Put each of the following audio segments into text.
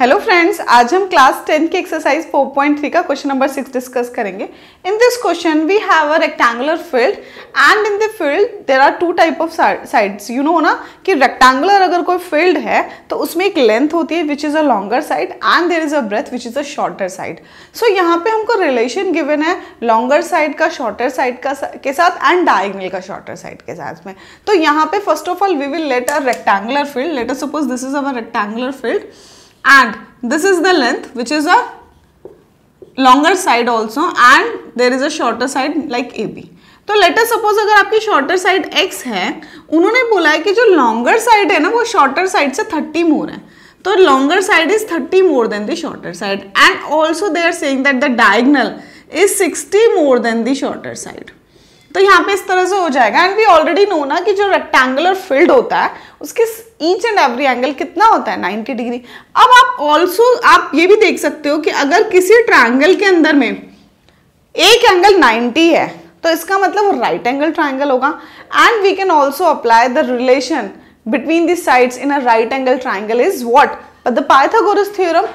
Hello friends आज हम class tenth की एक्सरसाइज 4.3 का क्वेश्चन नंबर सिक्स डिस्कस करेंगे in this question we have a rectangular field and in the field there are two type of sides you know ना कि rectangular अगर कोई field है तो उसमें एक लेंथ होती है which is a longer side and there is a breath which is a shorter side so यहाँ पे हमको रिलेशन गिवन है लॉन्गर साइड का शॉर्टर साइड का के साथ एंड डायगनल का शॉर्टर साइड के साथ में तो यहाँ पे first of all we will let a rectangular field later suppose this is our rectangular field and this is the length which is a longer side also and there is a shorter side like AB. तो later suppose अगर आपकी shorter side x है उन्होंने बोला है कि जो longer side है ना वो शॉर्टर साइड से 30 मोर है तो longer side is 30 more than the shorter side and also they are saying that the diagonal is 60 more than the shorter side तो यहाँ पे इस तरह से हो जाएगा एंड वी ऑलरेडी नो ना कि जो रेक्टेंगुलर फील्ड होता है उसके ईच एंड एवरी एंगल कितना होता है 90 डिग्री अब आप ऑल्सो आप ये भी देख सकते हो कि अगर किसी ट्राइंगल के अंदर में एक एंगल 90 है तो इसका मतलब वो राइट एंगल ट्राइंगल होगा and we can also apply the relation between the sides in a right angle triangle is what But the theorem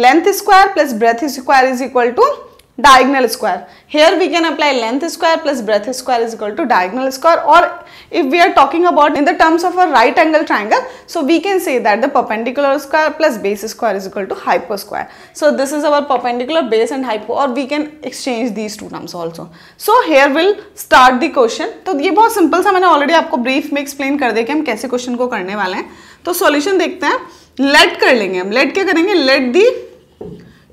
length square plus breath square is equal to diagonal square. Here we can apply length square plus breadth square is equal to diagonal square or if we are talking about in the terms of a right angle triangle, so we can say that the perpendicular square plus base square is equal to hypo square. So this is our perpendicular base and hypo or we can exchange these two terms also. So here we'll start the question. तो ये बहुत simple सा मैंने already आपको brief में explain कर दिया कि हम कैसे question को करने वाले हैं. तो solution देखते हैं. Let कर लेंगे हम. Let क्या करेंगे? Let the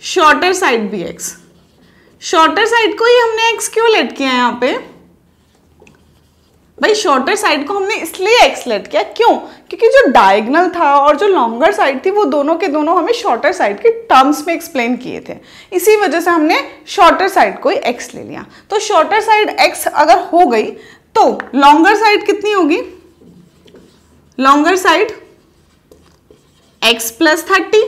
shorter side be x. Shorter side को ही हमने एक्स क्यों लेट किया यहाँ पे भाई शॉर्टर साइड को हमने इसलिए एक्स लेट किया क्यों क्योंकि जो डायगनल था और जो लॉन्गर साइड थी वो दोनों के दोनों हमें शॉर्टर साइड के टर्म्स में एक्सप्लेन किए थे इसी वजह से हमने शॉर्टर साइड को ही एक्स ले लिया तो शॉर्टर साइड एक्स अगर हो गई तो लॉन्गर साइड कितनी होगी longer side x plus thirty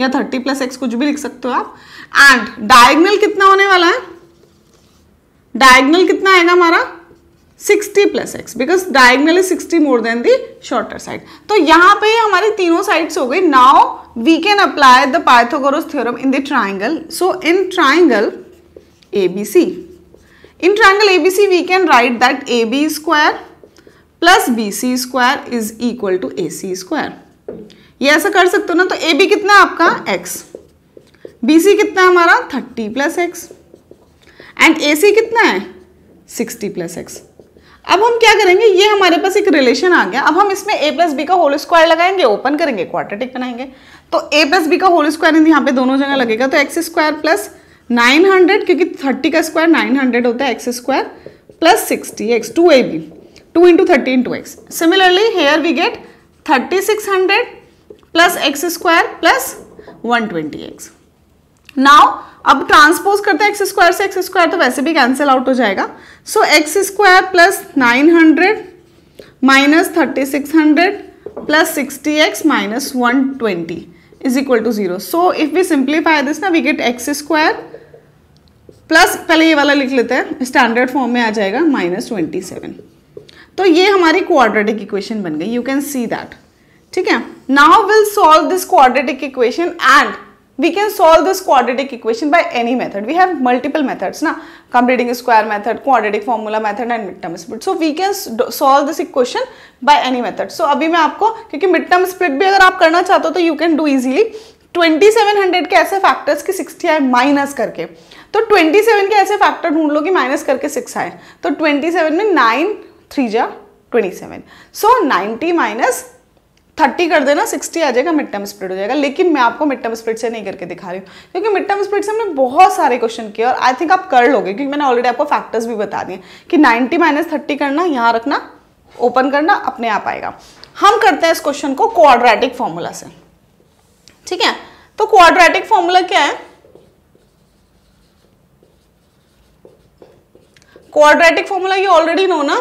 या थर्टी प्लस एक्स कुछ भी लिख सकते हो आप एंड डायगनल कितना होने वाला है डायगनल कितना आएगा हमारा 60 plus x because diagonal is 60 more than the shorter side तो यहां पे हमारी तीनों साइड्स हो गई now we can apply the Pythagoras theorem in the triangle so in triangle A B C we can write that A B square plus B C square is equal to A C square ये ऐसा कर सकते हो ना तो A B कितना आपका x BC कितना है हमारा thirty plus x and AC कितना है सिक्सटी प्लस एक्स अब हम क्या करेंगे ये हमारे पास एक रिलेशन आ गया अब हम इसमें ए प्लस बी का होल स्क्वायर लगाएंगे ओपन करेंगे क्वाड्रेटिक बनाएंगे तो ए प्लस बी का होल स्क्वायर यहाँ पे दोनों जगह लगेगा तो x square plus nine hundred क्योंकि थर्टी का स्क्वायर नाइन हंड्रेड होता है x square plus sixty x two a b two into thirty into x similarly here we get thirty six hundred plus x square plus one twenty x now अब transpose करते हैं x square से x square तो वैसे भी cancel out हो जाएगा so x square plus nine hundred minus thirty six hundred plus sixty x minus one twenty is equal to zero so if we simplify this ना we get x square plus पहले ये वाला लिख लेते हैं standard form में आ जाएगा minus twenty seven तो ये हमारी क्वाड्रेटिक इक्वेशन बन गई यू कैन सी दैट ठीक है now will solve this quadratic equation and we can solve this quadratic equation by any method. We have multiple methods, na? completing square method, quadratic formula method and midterm split. So we can solve this equation by any method. So अभी मैं आपको क्योंकि midterm split bhi agar aap karna chahte ho to you can do easily 2700 के ऐसे factors की 60 आए minus करके तो 27 के ऐसे फैक्टर ढूंढ लो कि माइनस करके 6 आए तो 27 में 9 थ्री जा 27 seven so ninety minus thirty कर देना सिक्सटी आ जाएगा मिड टर्म स्प्लिट हो जाएगा लेकिन मैं आपको मिड टर्म स्प्लिट से नहीं करके दिखा रही हूँ क्योंकि मिड टर्म स्प्लिट से हमने बहुत सारे क्वेश्चन किए और आई थिंक आप कर लोगे क्योंकि मैंने ऑलरेडी आपको फैक्टर्स भी बता दिए कि नाइन्टी माइनस थर्टी करना यहाँ रखना ओपन करना अपने आप आएगा हम करते हैं इस क्वेश्चन को क्वाड्रेटिक फॉर्मूला से ठीक है तो क्वाड्रेटिक फॉर्मूला क्या है क्वाड्रेटिक फॉर्मूला ये ऑलरेडी नो ना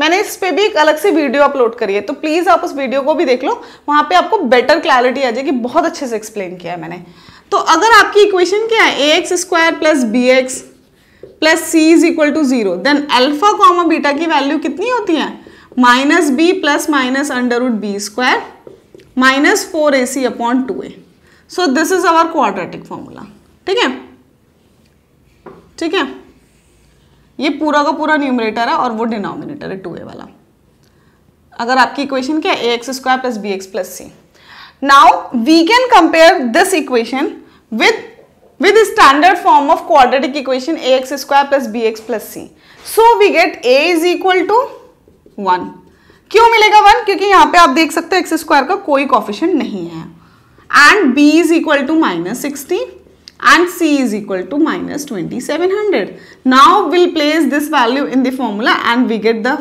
मैंने इस पर भी एक अलग से वीडियो अपलोड करी है तो प्लीज़ आप उस वीडियो को भी देख लो वहाँ पे आपको बेटर क्लैरिटी आ जाएगी बहुत अच्छे से एक्सप्लेन किया है मैंने तो अगर आपकी इक्वेशन क्या है a x square plus b x plus c is equal to zero then alpha comma beta की वैल्यू कितनी होती है minus b plus minus under root b square minus four a c upon two a so this is our quadratic formula ठीक है ठीक है ये पूरा का पूरा न्यूमरेटर है और वो डिनोमिनेटर है टू ए वाला अगर आपकी इक्वेशन क्या है a x square plus b x plus c now we can compare this equation with form of quadratic equation a x square plus b x plus c so we get a is equal to one क्यों मिलेगा one क्योंकि यहाँ पे आप देख सकते हो x square का कोई कॉफिशन नहीं है and b is equal to minus sixty and C is equal to minus 2700. Now we'll place this value in the formula and we get the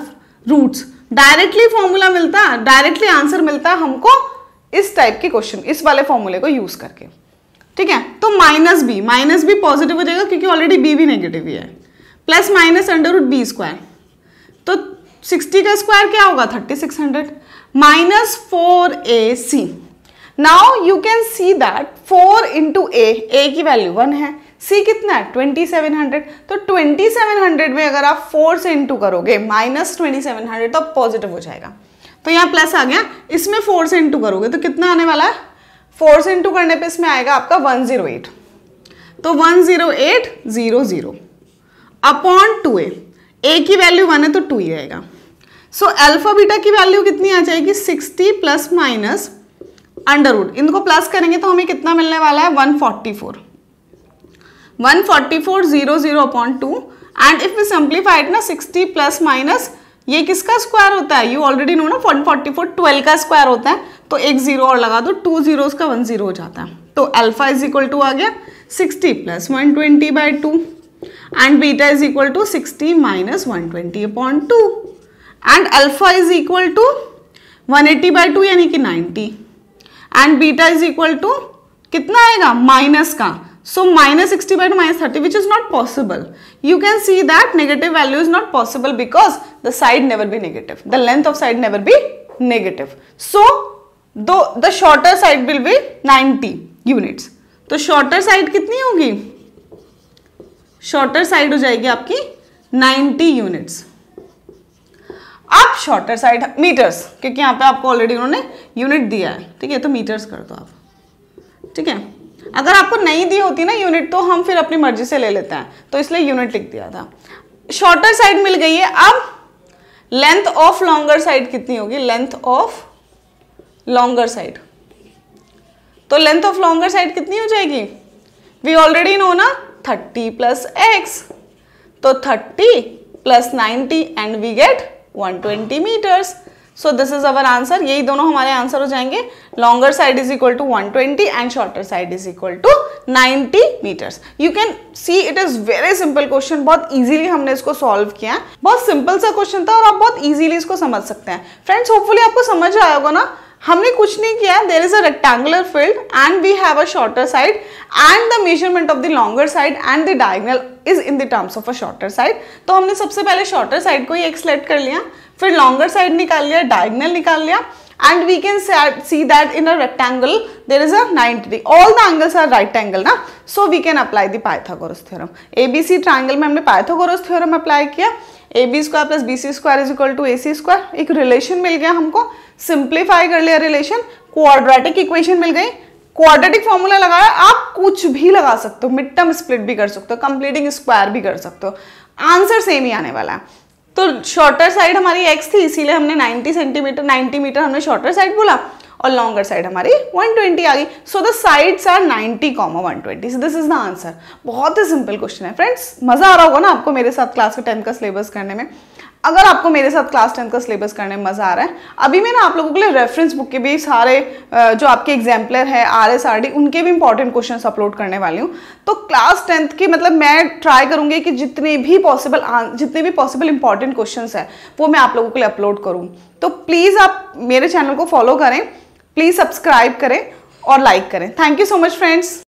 roots. Directly formula मिलता directly answer मिलता हमको इस type के question इस वाले फॉर्मूले को use करके ठीक है तो minus b minus b positive हो जाएगा क्योंकि ऑलरेडी बी भी नेगेटिव ही है plus minus under root b square तो सिक्सटी का स्क्वायर क्या होगा thirty six hundred minus four a c now you can see that four into a a की वैल्यू वन है सी कितना है ट्वेंटी सेवन हंड्रेड तो ट्वेंटी सेवन हंड्रेड में अगर आप फोर से इंटू करोगे माइनस ट्वेंटी सेवन हंड्रेड तो पॉजिटिव हो जाएगा तो यहाँ प्लस आ गया इसमें फोर से इंटू करोगे तो कितना आने वाला है फोर से इंटू करने पे इसमें आएगा आपका वन जीरो एट तो one zero eight zero zero upon two a a की वैल्यू वन है तो टू ही रहेगा सो so, अल्फा बीटा की वैल्यू कितनी आ जाएगी सिक्सटी प्लस माइनस अंडरवुड इनको प्लस करेंगे तो हमें कितना मिलने वाला है 144 144 zero zero upon two and if we simplified ना 60 प्लस माइनस ये किसका स्क्वायर होता है यू ऑलरेडी नो ना वन फोर्टी फोर ट्वेल्व का स्क्वायर होता है तो एक जीरो और लगा दो टू जीरो का वन जीरो हो जाता है तो अल्फा इज इक्वल टू आ गया sixty plus one twenty by two and beta is equal to sixty minus one twenty upon two and alpha is equal to one eighty by two यानी कि ninety and beta is equal to कितना आएगा minus का so minus sixty by minus thirty which is not possible you can see that negative value is not possible because the side never be negative the length of side never be negative so though the shorter side will be ninety units तो shorter side कितनी होगी shorter side हो जाएगी आपकी ninety units आप shorter side meters क्योंकि यहाँ पे आपको ऑलरेडी उन्होंने यूनिट दिया है ठीक है तो मीटर्स कर दो आप ठीक है अगर आपको नहीं दी होती ना यूनिट तो हम फिर अपनी मर्जी से ले लेते हैं तो इसलिए यूनिट लिख दिया था शॉर्टर साइड मिल गई है अब लेंथ ऑफ लॉन्गर साइड कितनी होगी लेंथ ऑफ लॉन्गर साइड तो लेंथ ऑफ लॉन्गर साइड कितनी हो जाएगी वी ऑलरेडी नो ना थर्टी प्लस एक्स तो thirty plus ninety and we get 120 meters so this is our answer यही दोनों हमारे आंसर हो जाएंगे longer side is equal to 120 and shorter side is equal to 90 meters you can see it is very simple question बहुत easily हमने इसको solve किया बहुत सिंपल सा क्वेश्चन था और आप बहुत इजीली इसको समझ सकते हैं फ्रेंड्स होपफुली आपको समझ आया होगा ना हमने कुछ नहीं किया there is a rectangular field and we have a shorter side and the measurement of the longer side and the diagonal is in the terms of a shorter side तो हमने सबसे पहले शॉर्टर साइड को ही एक select कर लिया फिर longer side निकाल लिया डायगनल निकाल लिया and we can see that in a rectangle there is a 90 degree all the angles are right angle na so we can apply the pythagoras theorem abc triangle mein humne pythagoras theorem apply kiya ab square plus bc square is equal to ac square ek relation mil gaya humko simplify kar liya relation quadratic equation mil gayi quadratic formula लगाया आप कुछ भी लगा सकते हो mid term split भी कर सकते हो कंप्लीटिंग स्क्वायर भी कर सकते हो आंसर सेम ही आने वाला है तो शॉर्टर साइड हमारी एक्स थी इसीलिए हमने 90 सेंटीमीटर 90 मीटर हमने शॉर्टर साइड बोला और लॉन्गर साइड हमारी 120 आ गई so the sides are 90 comma 120 so this is the answer बहुत ही सिंपल क्वेश्चन है फ्रेंड्स मजा आ रहा होगा ना आपको मेरे साथ क्लास के टाइम का सिलेबस करने में अगर आपको मेरे साथ क्लास टेंथ का सिलेबस करने में मज़ा आ रहा है अभी मैं ना आप लोगों के लिए रेफरेंस बुक के भी सारे जो आपके एग्जाम्पलर है आर एस आर डी उनके भी इंपॉर्टेंट क्वेश्चन अपलोड करने वाली हूँ तो क्लास टेंथ के मतलब मैं ट्राई करूँगी कि जितने भी पॉसिबल जितने भी पॉसिबल इंपॉर्टेंट क्वेश्चन है वो मैं आप लोगों के लिए अपलोड करूँ तो प्लीज़ आप मेरे चैनल को फॉलो करें प्लीज़ सब्सक्राइब करें और लाइक करें thank you so much friends